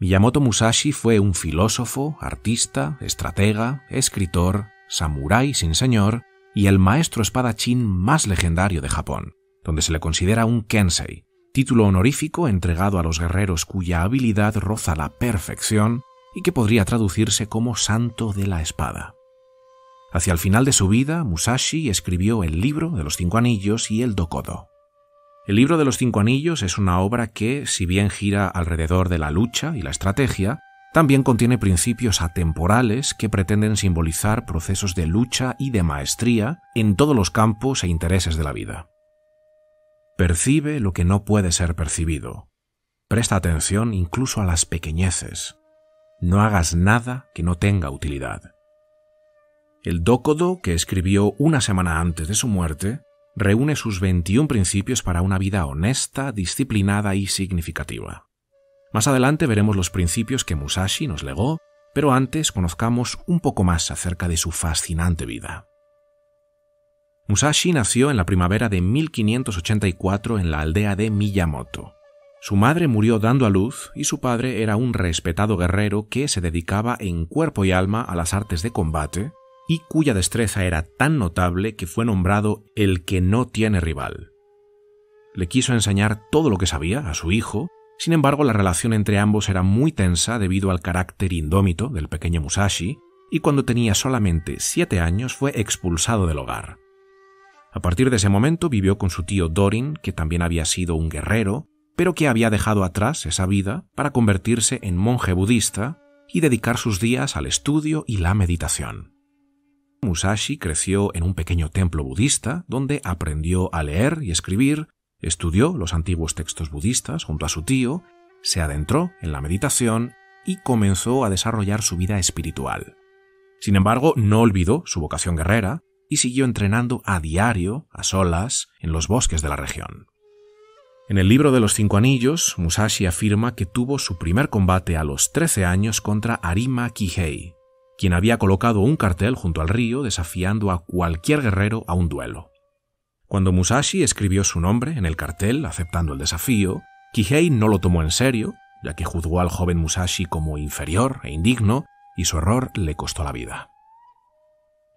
Miyamoto Musashi fue un filósofo, artista, estratega, escritor, samurái sin señor y el maestro espadachín más legendario de Japón, donde se le considera un kensei, título honorífico entregado a los guerreros cuya habilidad roza la perfección y que podría traducirse como santo de la espada. Hacia el final de su vida, Musashi escribió el libro de los cinco anillos y el Dokodo. El libro de los cinco anillos es una obra que, si bien gira alrededor de la lucha y la estrategia, también contiene principios atemporales que pretenden simbolizar procesos de lucha y de maestría en todos los campos e intereses de la vida. Percibe lo que no puede ser percibido. Presta atención incluso a las pequeñeces. No hagas nada que no tenga utilidad. El Dócodo, que escribió una semana antes de su muerte, reúne sus 21 principios para una vida honesta, disciplinada y significativa. Más adelante veremos los principios que Musashi nos legó, pero antes conozcamos un poco más acerca de su fascinante vida. Musashi nació en la primavera de 1584 en la aldea de Miyamoto. Su madre murió dando a luz y su padre era un respetado guerrero que se dedicaba en cuerpo y alma a las artes de combate y cuya destreza era tan notable que fue nombrado el que no tiene rival. Le quiso enseñar todo lo que sabía a su hijo, sin embargo la relación entre ambos era muy tensa debido al carácter indómito del pequeño Musashi, y cuando tenía solamente siete años fue expulsado del hogar. A partir de ese momento vivió con su tío Dorin, que también había sido un guerrero, pero que había dejado atrás esa vida para convertirse en monje budista y dedicar sus días al estudio y la meditación. Musashi creció en un pequeño templo budista donde aprendió a leer y escribir, estudió los antiguos textos budistas junto a su tío, se adentró en la meditación y comenzó a desarrollar su vida espiritual. Sin embargo, no olvidó su vocación guerrera y siguió entrenando a diario, a solas, en los bosques de la región. En el libro de los Cinco Anillos, Musashi afirma que tuvo su primer combate a los 13 años contra Arima Kihei, quien había colocado un cartel junto al río desafiando a cualquier guerrero a un duelo. Cuando Musashi escribió su nombre en el cartel aceptando el desafío, Kihei no lo tomó en serio, ya que juzgó al joven Musashi como inferior e indigno, y su error le costó la vida.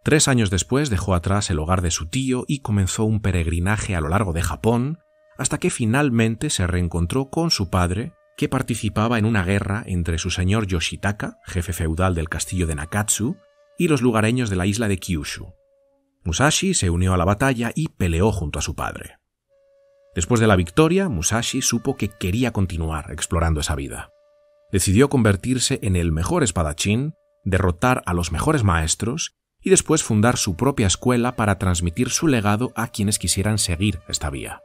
Tres años después dejó atrás el hogar de su tío y comenzó un peregrinaje a lo largo de Japón, hasta que finalmente se reencontró con su padre que participaba en una guerra entre su señor Yoshitaka, jefe feudal del castillo de Nakatsu, y los lugareños de la isla de Kyushu. Musashi se unió a la batalla y peleó junto a su padre. Después de la victoria, Musashi supo que quería continuar explorando esa vida. Decidió convertirse en el mejor espadachín, derrotar a los mejores maestros y después fundar su propia escuela para transmitir su legado a quienes quisieran seguir esta vía.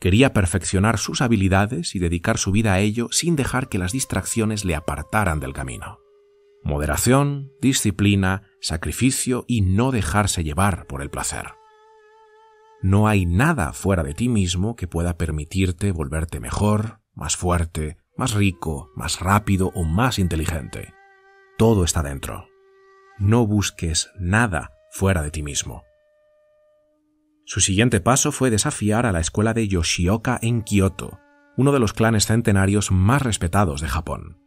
Quería perfeccionar sus habilidades y dedicar su vida a ello sin dejar que las distracciones le apartaran del camino. Moderación, disciplina, sacrificio y no dejarse llevar por el placer. No hay nada fuera de ti mismo que pueda permitirte volverte mejor, más fuerte, más rico, más rápido o más inteligente. Todo está dentro. No busques nada fuera de ti mismo. Su siguiente paso fue desafiar a la escuela de Yoshioka en Kioto, uno de los clanes centenarios más respetados de Japón.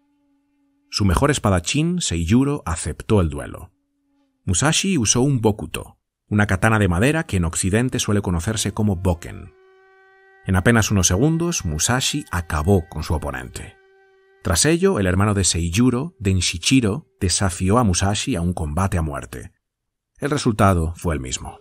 Su mejor espadachín, Seiyuro, aceptó el duelo. Musashi usó un bokuto, una katana de madera que en Occidente suele conocerse como boken. En apenas unos segundos, Musashi acabó con su oponente. Tras ello, el hermano de Seiyuro, Denshichiro, desafió a Musashi a un combate a muerte. El resultado fue el mismo.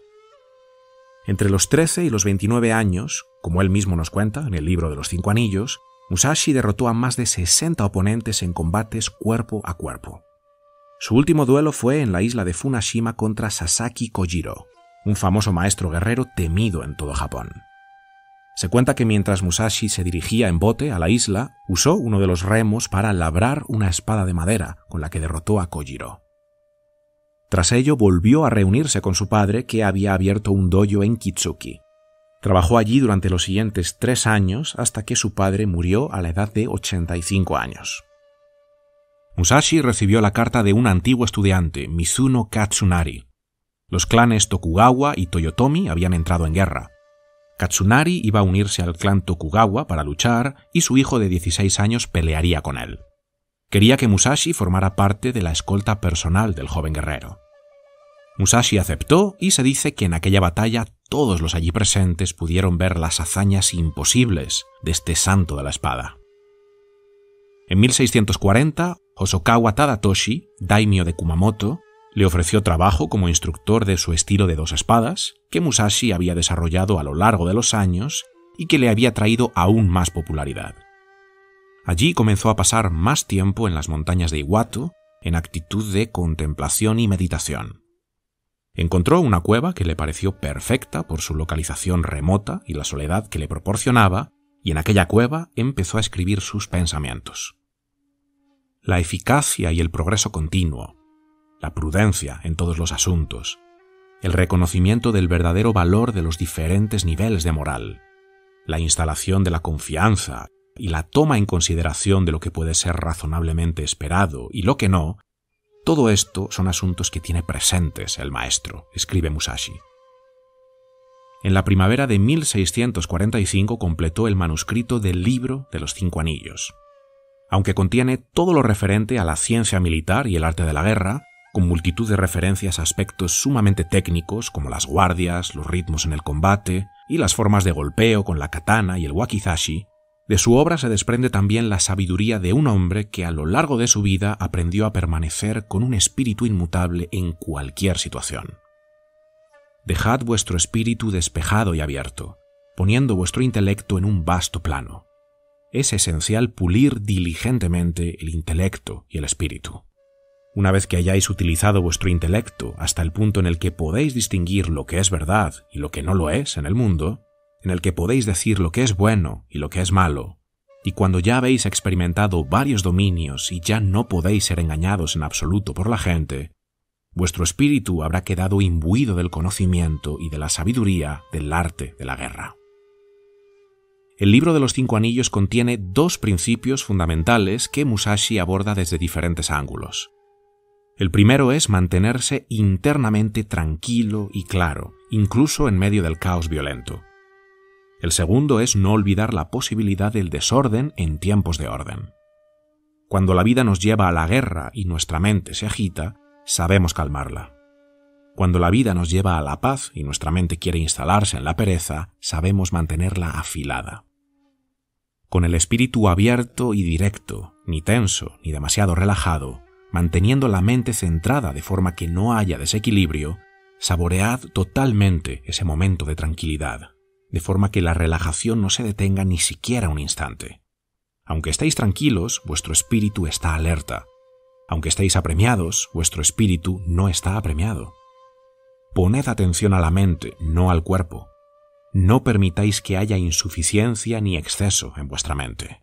Entre los 13 y los 29 años, como él mismo nos cuenta en el libro de los Cinco Anillos, Musashi derrotó a más de 60 oponentes en combates cuerpo a cuerpo. Su último duelo fue en la isla de Funashima contra Sasaki Kojiro, un famoso maestro guerrero temido en todo Japón. Se cuenta que mientras Musashi se dirigía en bote a la isla, usó uno de los remos para labrar una espada de madera con la que derrotó a Kojiro. Tras ello volvió a reunirse con su padre, que había abierto un dojo en Kitsuki. Trabajó allí durante los siguientes tres años hasta que su padre murió a la edad de 85 años. Musashi recibió la carta de un antiguo estudiante, Mizuno Katsunari. Los clanes Tokugawa y Toyotomi habían entrado en guerra. Katsunari iba a unirse al clan Tokugawa para luchar y su hijo de 16 años pelearía con él. Quería que Musashi formara parte de la escolta personal del joven guerrero. Musashi aceptó y se dice que en aquella batalla todos los allí presentes pudieron ver las hazañas imposibles de este santo de la espada. En 1640, Hosokawa Tadatoshi, daimyo de Kumamoto, le ofreció trabajo como instructor de su estilo de dos espadas, que Musashi había desarrollado a lo largo de los años y que le había traído aún más popularidad. Allí comenzó a pasar más tiempo en las montañas de Iwato, en actitud de contemplación y meditación. Encontró una cueva que le pareció perfecta por su localización remota y la soledad que le proporcionaba, y en aquella cueva empezó a escribir sus pensamientos. La eficacia y el progreso continuo, la prudencia en todos los asuntos, el reconocimiento del verdadero valor de los diferentes niveles de moral, la instalación de la confianza y la toma en consideración de lo que puede ser razonablemente esperado y lo que no, todo esto son asuntos que tiene presentes el maestro, escribe Musashi. En la primavera de 1645 completó el manuscrito del libro de los cinco anillos. Aunque contiene todo lo referente a la ciencia militar y el arte de la guerra, con multitud de referencias a aspectos sumamente técnicos como las guardias, los ritmos en el combate y las formas de golpeo con la katana y el wakizashi, de su obra se desprende también la sabiduría de un hombre que a lo largo de su vida aprendió a permanecer con un espíritu inmutable en cualquier situación. Dejad vuestro espíritu despejado y abierto, poniendo vuestro intelecto en un vasto plano. Es esencial pulir diligentemente el intelecto y el espíritu. Una vez que hayáis utilizado vuestro intelecto hasta el punto en el que podéis distinguir lo que es verdad y lo que no lo es en el mundo, en el que podéis decir lo que es bueno y lo que es malo. Y cuando ya habéis experimentado varios dominios y ya no podéis ser engañados en absoluto por la gente, vuestro espíritu habrá quedado imbuido del conocimiento y de la sabiduría del arte de la guerra. El libro de los cinco anillos contiene dos principios fundamentales que Musashi aborda desde diferentes ángulos. El primero es mantenerse internamente tranquilo y claro, incluso en medio del caos violento. El segundo es no olvidar la posibilidad del desorden en tiempos de orden. Cuando la vida nos lleva a la guerra y nuestra mente se agita, sabemos calmarla. Cuando la vida nos lleva a la paz y nuestra mente quiere instalarse en la pereza, sabemos mantenerla afilada. Con el espíritu abierto y directo, ni tenso ni demasiado relajado, manteniendo la mente centrada de forma que no haya desequilibrio, saboread totalmente ese momento de tranquilidad de forma que la relajación no se detenga ni siquiera un instante. Aunque estéis tranquilos, vuestro espíritu está alerta. Aunque estéis apremiados, vuestro espíritu no está apremiado. Poned atención a la mente, no al cuerpo. No permitáis que haya insuficiencia ni exceso en vuestra mente.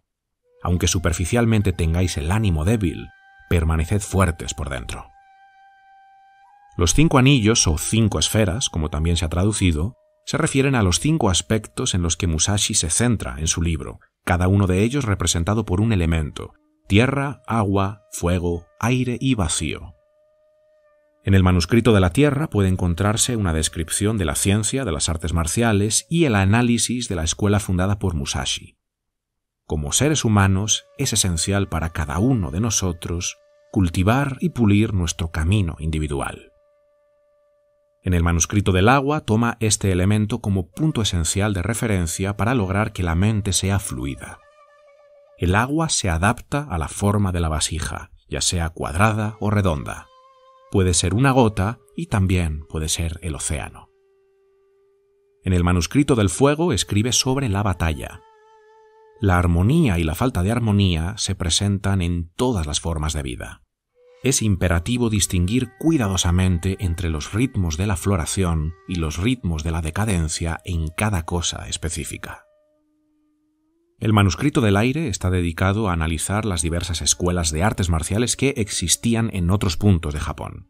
Aunque superficialmente tengáis el ánimo débil, permaneced fuertes por dentro. Los cinco anillos o cinco esferas, como también se ha traducido, se refieren a los cinco aspectos en los que Musashi se centra en su libro, cada uno de ellos representado por un elemento, tierra, agua, fuego, aire y vacío. En el manuscrito de la Tierra puede encontrarse una descripción de la ciencia, de las artes marciales y el análisis de la escuela fundada por Musashi. Como seres humanos, es esencial para cada uno de nosotros cultivar y pulir nuestro camino individual. En el manuscrito del agua toma este elemento como punto esencial de referencia para lograr que la mente sea fluida. El agua se adapta a la forma de la vasija, ya sea cuadrada o redonda. Puede ser una gota y también puede ser el océano. En el manuscrito del fuego escribe sobre la batalla. La armonía y la falta de armonía se presentan en todas las formas de vida es imperativo distinguir cuidadosamente entre los ritmos de la floración y los ritmos de la decadencia en cada cosa específica. El manuscrito del aire está dedicado a analizar las diversas escuelas de artes marciales que existían en otros puntos de Japón.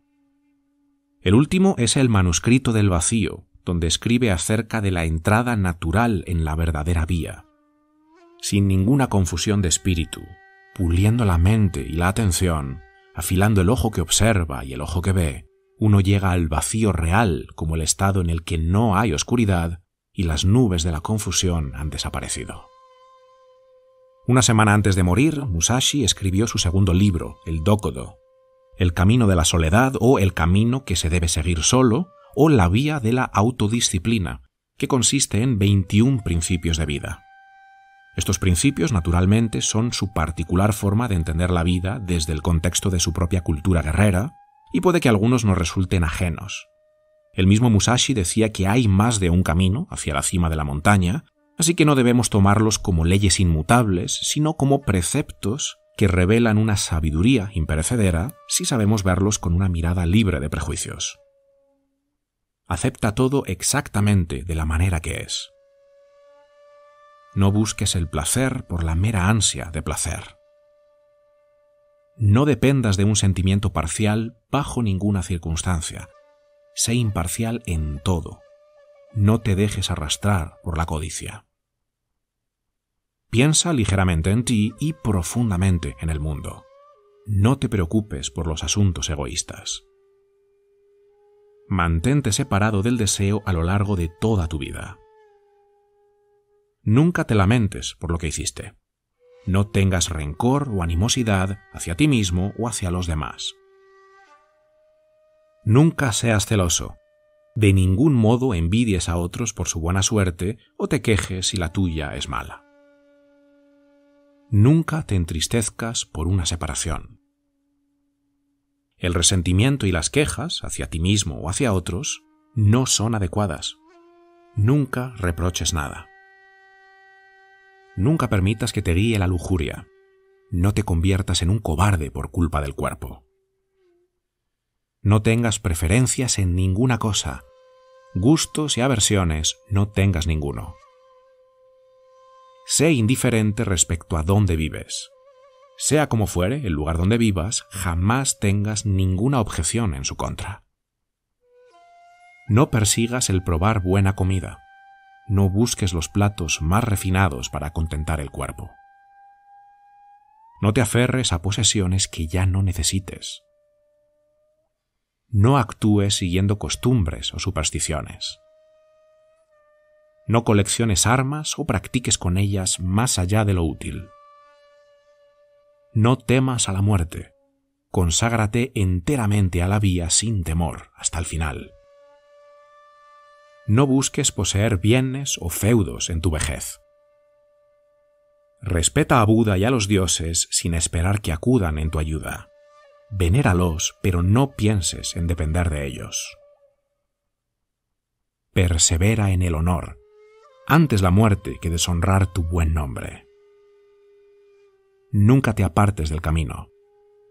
El último es el manuscrito del vacío, donde escribe acerca de la entrada natural en la verdadera vía, sin ninguna confusión de espíritu, puliendo la mente y la atención afilando el ojo que observa y el ojo que ve, uno llega al vacío real como el estado en el que no hay oscuridad y las nubes de la confusión han desaparecido. Una semana antes de morir, Musashi escribió su segundo libro, El Dokodo, El camino de la soledad o El camino que se debe seguir solo o La vía de la autodisciplina, que consiste en 21 principios de vida. Estos principios, naturalmente, son su particular forma de entender la vida desde el contexto de su propia cultura guerrera, y puede que algunos nos resulten ajenos. El mismo Musashi decía que hay más de un camino hacia la cima de la montaña, así que no debemos tomarlos como leyes inmutables, sino como preceptos que revelan una sabiduría imperecedera si sabemos verlos con una mirada libre de prejuicios. Acepta todo exactamente de la manera que es. No busques el placer por la mera ansia de placer. No dependas de un sentimiento parcial bajo ninguna circunstancia. Sé imparcial en todo. No te dejes arrastrar por la codicia. Piensa ligeramente en ti y profundamente en el mundo. No te preocupes por los asuntos egoístas. Mantente separado del deseo a lo largo de toda tu vida. Nunca te lamentes por lo que hiciste. No tengas rencor o animosidad hacia ti mismo o hacia los demás. Nunca seas celoso. De ningún modo envidies a otros por su buena suerte o te quejes si la tuya es mala. Nunca te entristezcas por una separación. El resentimiento y las quejas hacia ti mismo o hacia otros no son adecuadas. Nunca reproches nada. Nunca permitas que te guíe la lujuria. No te conviertas en un cobarde por culpa del cuerpo. No tengas preferencias en ninguna cosa. Gustos y aversiones no tengas ninguno. Sé indiferente respecto a dónde vives. Sea como fuere el lugar donde vivas, jamás tengas ninguna objeción en su contra. No persigas el probar buena comida no busques los platos más refinados para contentar el cuerpo. No te aferres a posesiones que ya no necesites. No actúes siguiendo costumbres o supersticiones. No colecciones armas o practiques con ellas más allá de lo útil. No temas a la muerte. Conságrate enteramente a la vía sin temor hasta el final no busques poseer bienes o feudos en tu vejez. Respeta a Buda y a los dioses sin esperar que acudan en tu ayuda. Venéralos, pero no pienses en depender de ellos. Persevera en el honor, antes la muerte que deshonrar tu buen nombre. Nunca te apartes del camino,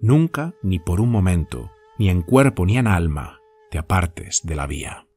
nunca, ni por un momento, ni en cuerpo ni en alma, te apartes de la vía.